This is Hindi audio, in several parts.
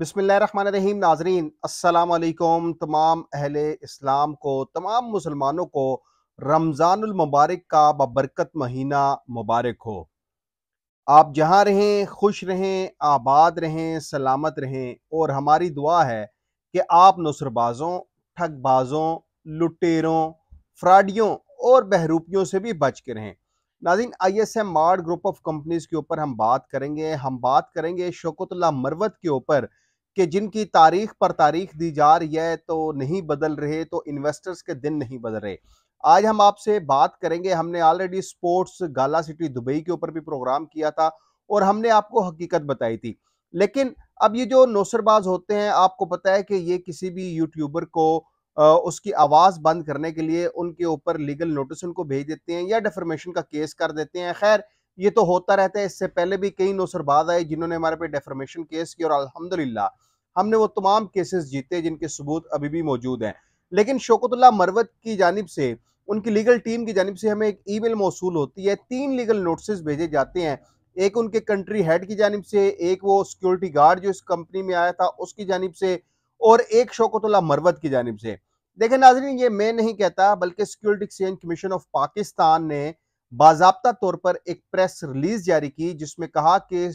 बिसमीम नाजरीन असलकुम तमाम अहल इस्लाम को तमाम मुसलमानों को रमज़ानमबारक का बबरकत महीना मुबारक हो आप जहाँ रहें खुश रहें आबाद रहें सलामत रहें और हमारी दुआ है कि आप नसरबाजों ठगबाज़ों लुटेरों फ्राडियों और बहरूपियों से भी बच के रहें नाजिन I S M mart group of companies के ऊपर हम बात करेंगे हम बात करेंगे शोकतुल्ला मरवत के ऊपर कि जिनकी तारीख पर तारीख दी जा रही है तो नहीं बदल रहे तो इन्वेस्टर्स के दिन नहीं बदल रहे आज हम आपसे बात करेंगे हमने already sports gala city Dubai के ऊपर भी प्रोग्राम किया था और हमने आपको हकीकत बताई थी लेकिन अब ये जो नौसरबाज होते हैं आपको पता है कि ये किसी भी यूट्यूबर को उसकी आवाज़ बंद करने के लिए उनके ऊपर लीगल नोटिस उनको भेज देते हैं या डेफरमेशन का केस कर देते हैं खैर ये तो होता रहता है इससे पहले भी कई नौसरबाज आए जिन्होंने हमारे पे डेफरमेशन केस किया और अल्हम्दुलिल्लाह हमने वो तमाम केसेस जीते जिनके सबूत अभी भी मौजूद हैं लेकिन शोकतुल्ला मरवत की जानब से उनकी लीगल टीम की जानब से हमें एक ईमेल मौसू होती है तीन लीगल नोटिस भेजे जाते हैं एक उनके कंट्री हेड की जानब से एक वो सिक्योरिटी गार्ड जो इस कंपनी में आया था उसकी जानब से और एक शोकतुल्ला मरवत की जानब से देखें नाजरीन ये मैं नहीं कहता बल्कि security exchange commission of Pakistan ने बाबा तौर पर एक प्रेस रिलीज जारी की जिसमें कहा कि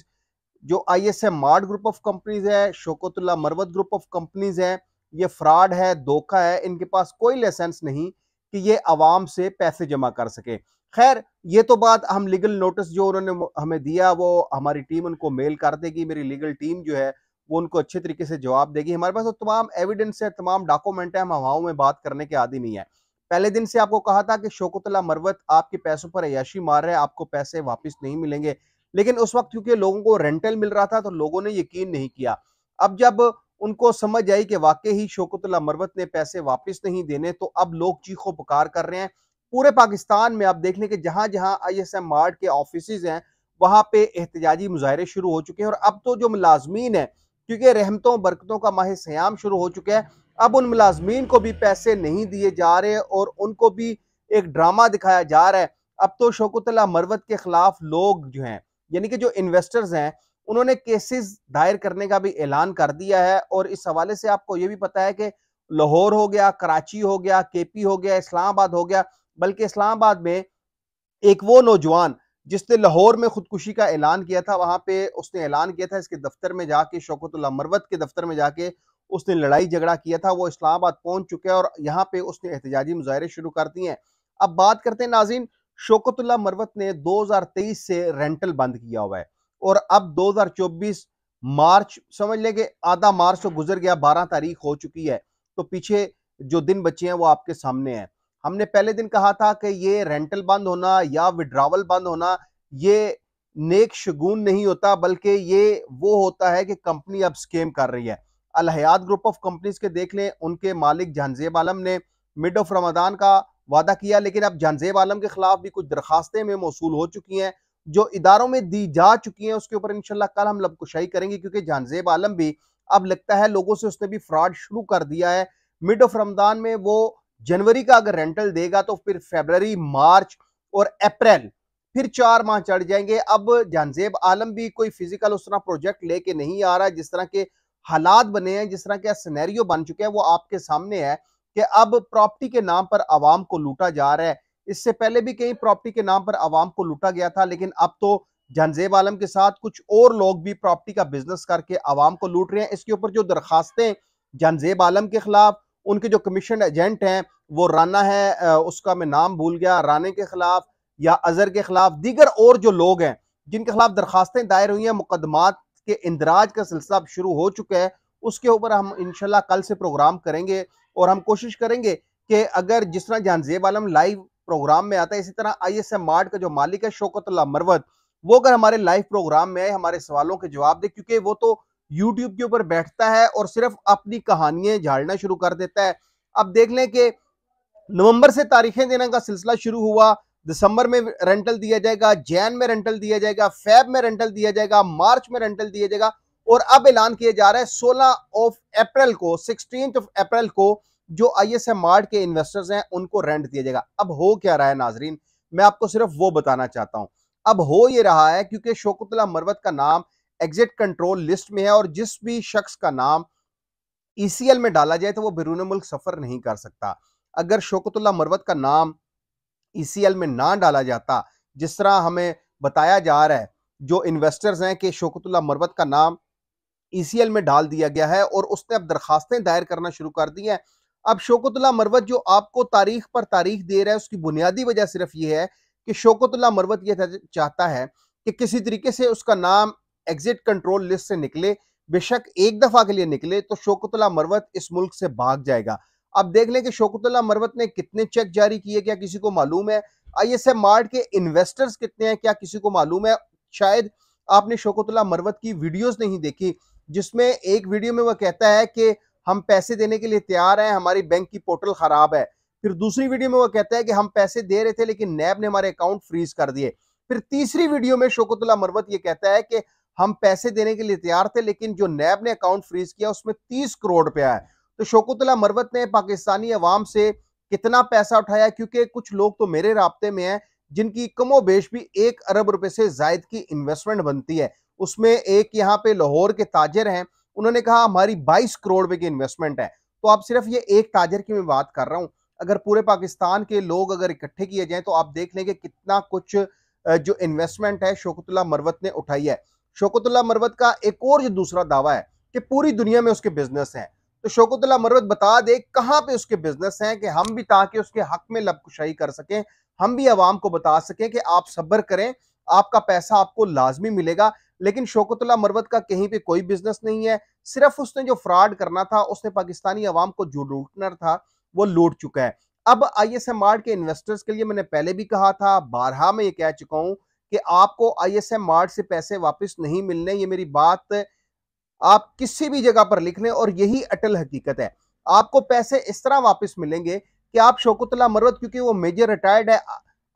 जो I S mart group of companies है Shaukatullah Marwat group of companies है ये फ्रॉड है धोखा है इनके पास कोई लाइसेंस नहीं कि ये आवाम से पैसे जमा कर सके खैर ये तो बात हम लीगल नोटिस जो उन्होंने हमें दिया वो हमारी टीम उनको मेल कर देगी मेरी लीगल टीम जो है वो उनको अच्छे तरीके से जवाब देगी हमारे पास तो तमाम एविडेंस है तमाम डॉक्यूमेंट है हम हवाओं में बात करने के आदि नहीं है पहले दिन से आपको कहा था कि शोकतला मरवत आपके पैसों पर अयाशी मार रहे हैं आपको पैसे वापस नहीं मिलेंगे लेकिन उस वक्त क्योंकि लोगों को रेंटल मिल रहा था तो लोगों ने यकीन नहीं किया अब जब उनको समझ आई कि वाकई ही शोकतुल्ला मरवत ने पैसे वापस नहीं देने तो अब लोग चीखो पुकार कर रहे हैं पूरे पाकिस्तान में आप देख लें कि जहां जहां आई एस एम मार्ट के ऑफिस हैं वहां पे एहतजाजी मुजाहरे शुरू हो चुके हैं और अब तो जो मुलाजमीन है क्योंकि रहमतों बरकतों का माह सयाम शुरू हो चुका है अब उन मुलाजमीन को भी पैसे नहीं दिए जा रहे और उनको भी एक ड्रामा दिखाया जा रहा है अब तो शोकतला मरवत के खिलाफ लोग जो हैं यानी कि जो इन्वेस्टर्स हैं उन्होंने केसेस दायर करने का भी ऐलान कर दिया है और इस हवाले से आपको ये भी पता है कि लाहौर हो गया कराची हो गया केपी हो गया इस्लामाबाद हो गया बल्कि इस्लामाबाद में एक वो नौजवान जिसने लाहौर में खुदकुशी का ऐलान किया था वहां पे उसने ऐलान किया था इसके दफ्तर में जाके शौकतुल्ला मरवत के दफ्तर में जाके उसने लड़ाई झगड़ा किया था वो इस्लामाबाद पहुंच चुके हैं और यहाँ पे उसने एहतजाजी मुजाहरे शुरू कर दिए हैं अब बात करते हैं नाजीन शोकतुल्ला मरवत ने 2023 से रेंटल बंद किया हुआ है और अब 2024 मार्च समझ लें कि आधा मार्च तो गुजर गया 12 तारीख हो चुकी है तो पीछे जो दिन बचे हैं वो आपके सामने हैं हमने पहले दिन कहा था कि ये रेंटल बंद होना या विड्रावल बंद होना ये नेक शगुन नहीं होता बल्कि ये वो होता है कि कंपनी अब स्केम कर रही है अलहयात ग्रुप ऑफ कंपनीज के देख लें उनके मालिक जहानजेब आलम ने मिड ऑफ रमदान का वादा किया लेकिन अब जानजेब आलम के खिलाफ भी कुछ दरखास्तें में मौसू हो चुकी हैं जो इदारों में दी जा चुकी हैं उसके ऊपर इनशाला कल हम लबकुशाही करेंगे क्योंकि जानजेब आलम भी अब लगता है लोगों से उसने भी फ्रॉड शुरू कर दिया है मिड ऑफ रमदान में वो जनवरी का अगर रेंटल देगा तो फिर फेबररी मार्च और अप्रैल फिर चार माह चढ़ जाएंगे अब जानजेब आलम भी कोई फिजिकल उस तरह प्रोजेक्ट लेके नहीं आ रहा जिस तरह के हालात बने हैं जिस तरह के सिनेरियो बन चुके हैं वो आपके सामने है कि अब प्रॉपर्टी के नाम पर आवाम को लूटा जा रहा है इससे पहले भी कई प्रॉपर्टी के नाम पर आवाम को लूटा गया था लेकिन अब तो जनजेब आलम के साथ कुछ और लोग भी प्रॉपर्टी का बिजनेस करके आवाम को लूट रहे हैं इसके ऊपर जो दरखास्तें जनजेब आलम के खिलाफ उनके जो कमीशन एजेंट हैं वो राना है उसका मैं नाम भूल गया राने के खिलाफ या अजहर के खिलाफ दीगर और जो लोग हैं जिनके खिलाफ दरखास्तें दायर हुई हैं मुकदमात के इंदराज का सिलसिला शुरू हो चुका है उसके ऊपर हम इनशाला कल से प्रोग्राम करेंगे और हम कोशिश करेंगे कि अगर जिस तरह जानजेब आलम लाइव प्रोग्राम में आता है इसी तरह आई एस एम आर्ट का जो मालिक है शोकतुल्ला मरवत वो अगर हमारे लाइव प्रोग्राम में आए हमारे सवालों के जवाब दे क्योंकि वो तो यूट्यूब के ऊपर बैठता है और सिर्फ अपनी कहानियां झाड़ना शुरू कर देता है अब देख लें कि नवंबर से तारीखें देने का सिलसिला शुरू हुआ दिसंबर में रेंटल दिया जाएगा जैन में रेंटल दिया जाएगा फैब में रेंटल दिया जाएगा मार्च में रेंटल दिया जाएगा और अब ऐलान किया जा रहा है सोलह ऑफ अप्रैल को सिक्सटीन ऑफ अप्रैल को जो आई एस एम आर्ट के इन्वेस्टर्स हैं उनको रेंट दिया जाएगा अब हो क्या रहा है नाजरीन मैं आपको सिर्फ वो बताना चाहता हूँ अब हो ये रहा है क्योंकि शोकतला मरवत का नाम एग्जिट कंट्रोल लिस्ट में है और जिस भी शख्स का नाम ई e में डाला जाए तो वो बैरून मुल्क सफर नहीं कर सकता अगर शोकतुल्ला मरवत का नाम ई e में ना डाला जाता जिस तरह हमें बताया जा रहा है जो इन्वेस्टर्स हैं कि शोकतुल्ला मरवत का नाम ईसीएल e में डाल दिया गया है और उसने अब दरखास्तें दायर करना शुरू कर दी हैं अब शोकतुल्ला मरवत जो आपको तारीख पर तारीख दे रहा है उसकी बुनियादी वजह सिर्फ ये है कि शोकतुल्ला मरवत यह चाहता है कि किसी तरीके से उसका नाम एग्जिट कंट्रोल लिस्ट से निकले बेशक एक दफा के लिए निकले तो शोकतुल्ला मरवत इस मुल्क से भाग जाएगा अब देख लें कि शोकतुल्ला मरवत ने कितने चेक जारी किए क्या किसी को मालूम है आई एस मार्ट के इन्वेस्टर्स कितने हैं क्या किसी को मालूम है शायद आपने शोकतुल्ला मरवत की वीडियोस नहीं देखी जिसमें एक वीडियो में वह कहता है कि हम पैसे देने के लिए तैयार हैं हमारी बैंक की पोर्टल खराब है फिर दूसरी वीडियो में वह कहता है कि हम पैसे दे रहे थे लेकिन नैब ने हमारे अकाउंट फ्रीज कर दिए फिर तीसरी वीडियो में शोकतुल्ला मरवत ये कहता है कि हम पैसे देने के लिए तैयार थे लेकिन जो नैब ने अकाउंट फ्रीज किया उसमें तीस करोड़ रुपया है तो शोकतुल्ला मरवत ने पाकिस्तानी अवाम से कितना पैसा उठाया क्योंकि कुछ लोग तो मेरे रबते में है जिनकी कमो बेश भी एक अरब रुपए से जायद की इन्वेस्टमेंट बनती है उसमें एक यहाँ पे लाहौर के ताजर हैं उन्होंने कहा हमारी 22 करोड़ रुपए की इन्वेस्टमेंट है तो आप सिर्फ ये एक ताजर की मैं बात कर रहा हूँ अगर पूरे पाकिस्तान के लोग अगर इकट्ठे किए जाएं तो आप देख लेंगे कितना कुछ जो इन्वेस्टमेंट है शोकतुल्ला मरवत ने उठाई है शोकतुल्ला मरवत का एक और जो दूसरा दावा है कि पूरी दुनिया में उसके बिजनेस हैं तो शोकतुल्ला मरवत बता दे कहाँ पे उसके बिजनेस हैं कि हम भी ताकि उसके हक में लबकुशाही कर सकें हम भी आवाम को बता सकें कि आप सब्र करें आपका पैसा आपको लाजमी मिलेगा लेकिन शोकतुल्ला मरवत का कहीं पे कोई बिजनेस नहीं है सिर्फ उसने जो फ्रॉड करना था उसने पाकिस्तानी आवाम को जो लूटना था वो लूट चुका है अब आई एस एम आर के इन्वेस्टर्स के लिए मैंने पहले भी कहा था बारहा में ये कह चुका हूं कि आपको आई एस एम आर से पैसे वापस नहीं मिलने ये मेरी बात आप किसी भी जगह पर लिख लें और यही अटल हकीकत है आपको पैसे इस तरह वापस मिलेंगे कि आप शोकतुल्ला मरवत क्योंकि वो मेजर रिटायर्ड है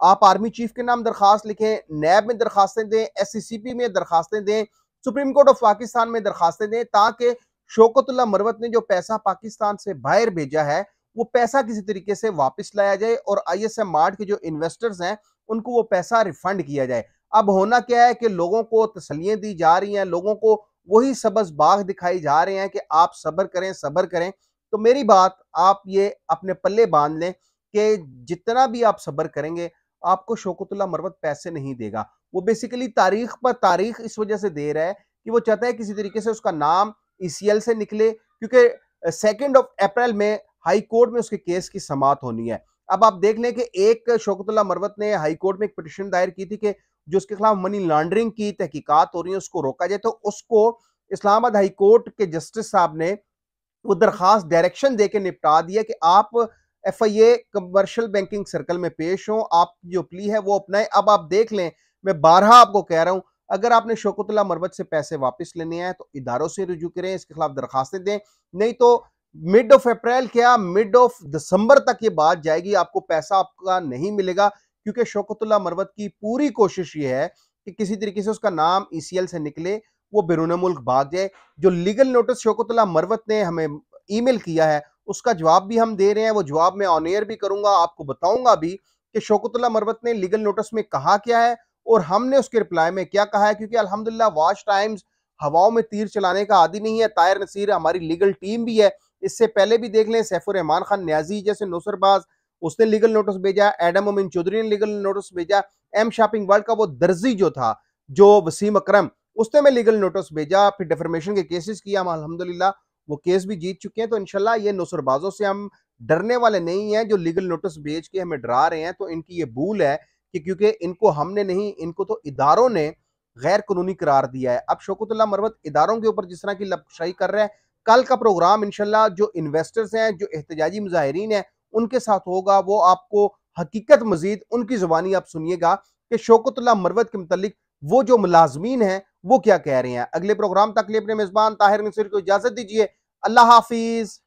आप आर्मी चीफ के नाम दरखास्त लिखें नैब में दरखास्तें दें एस में दरखास्तें दें सुप्रीम कोर्ट ऑफ पाकिस्तान में दरखास्तें दें ताकि शोकतुल्ला मरवत ने जो पैसा पाकिस्तान से बाहर भेजा है वो पैसा किसी तरीके से वापस लाया जाए और आई एस एम मार्ट के जो इन्वेस्टर्स हैं उनको वो पैसा रिफंड किया जाए अब होना क्या है कि लोगों को तसलियाँ दी जा रही हैं लोगों को वही सबज बाग दिखाई जा रहे हैं कि आप सब्र करें सब्र करें तो मेरी बात आप ये अपने पल्ले बांध लें कि जितना भी आप सब्र करेंगे आपको शोकतुल्ला मरवत पैसे नहीं देगा वो बेसिकली तारीख पर तारीख इस वजह से दे रहा है कि वो चाहता है किसी तरीके से उसका नाम ई e से निकले क्योंकि सेकेंड ऑफ अप्रैल में हाई कोर्ट में उसके केस की समाप्त होनी है अब आप देख लें कि एक शोकतुल्ला मरवत ने हाई कोर्ट में एक पिटिशन दायर की थी कि जो उसके खिलाफ मनी लॉन्ड्रिंग की तहकीकत हो रही है उसको रोका जाए तो उसको इस्लामाबाद हाई कोर्ट के जस्टिस साहब ने वो दरखास्त डायरेक्शन देके निपटा दिया कि आप F I A commercial banking circle में पेश हो आप जो प्ली है वो अपनाएं अब आप देख लें मैं बारह आपको कह रहा हूं अगर आपने शोकतुल्ला मरबत से पैसे वापस लेने हैं तो इदारों से रुजू करें इसके खिलाफ दरखास्तें दें नहीं तो मिड ऑफ अप्रैल क्या मिड ऑफ दिसंबर तक ये बात जाएगी आपको पैसा आपका नहीं मिलेगा क्योंकि शोकतुल्ला मरवत की पूरी कोशिश ये है कि किसी तरीके से उसका नाम ई e से निकले वो बेरोना मुल्क भाग जाए जो लीगल नोटिस शोकतुल्ला मरवत ने हमें ईमेल किया है उसका जवाब भी हम दे रहे हैं वो जवाब मैं ऑन एयर भी करूंगा आपको बताऊंगा भी कि शोकतुल्ला मरवत ने लीगल नोटिस में कहा क्या है और हमने उसके रिप्लाई में क्या कहा है क्योंकि अलहमदिल्ला वॉश टाइम्स हवाओं में तीर चलाने का आदि नहीं है तायर नसीर हमारी लीगल टीम भी है इससे पहले भी देख लें सैफुररहमान खान न्याजी जैसे नोसरबाज उसने लीगल नोटिस भेजा एडम अमिन चौधरी ने लीगल नोटिस भेजा एम शॉपिंग वर्ल्ड का वो दर्जी जो था जो वसीम अक्रम उसने में लीगल नोटिस भेजा फिर डिफर्मेशन के केसेस किया हम अलहमदिल्ला वो केस भी जीत चुके हैं तो इनशाला ये नुसरबाजों से हम डरने वाले नहीं हैं जो लीगल नोटिस भेज के हमें डरा रहे हैं तो इनकी ये भूल है कि क्योंकि इनको हमने नहीं इनको तो इदारों ने गैर कानूनी करार दिया है अब शोकतुल्ला मरवत इदारों के ऊपर जिस तरह की लपशाही कर रहे हैं कल का प्रोग्राम इनशाला जो इन्वेस्टर्स हैं जो एहतजाजी मुजाहरीन है उनके साथ होगा वो आपको हकीकत मजीद उनकी ज़ुबानी आप सुनिएगा कि शोकतुल्ला मरवत के मतलब वो जो मुलाजमीन हैं वो क्या कह रहे हैं अगले प्रोग्राम तक लिए अपने मेजबान ताहिर मिसर को इजाजत दीजिए अल्लाह हाफिज़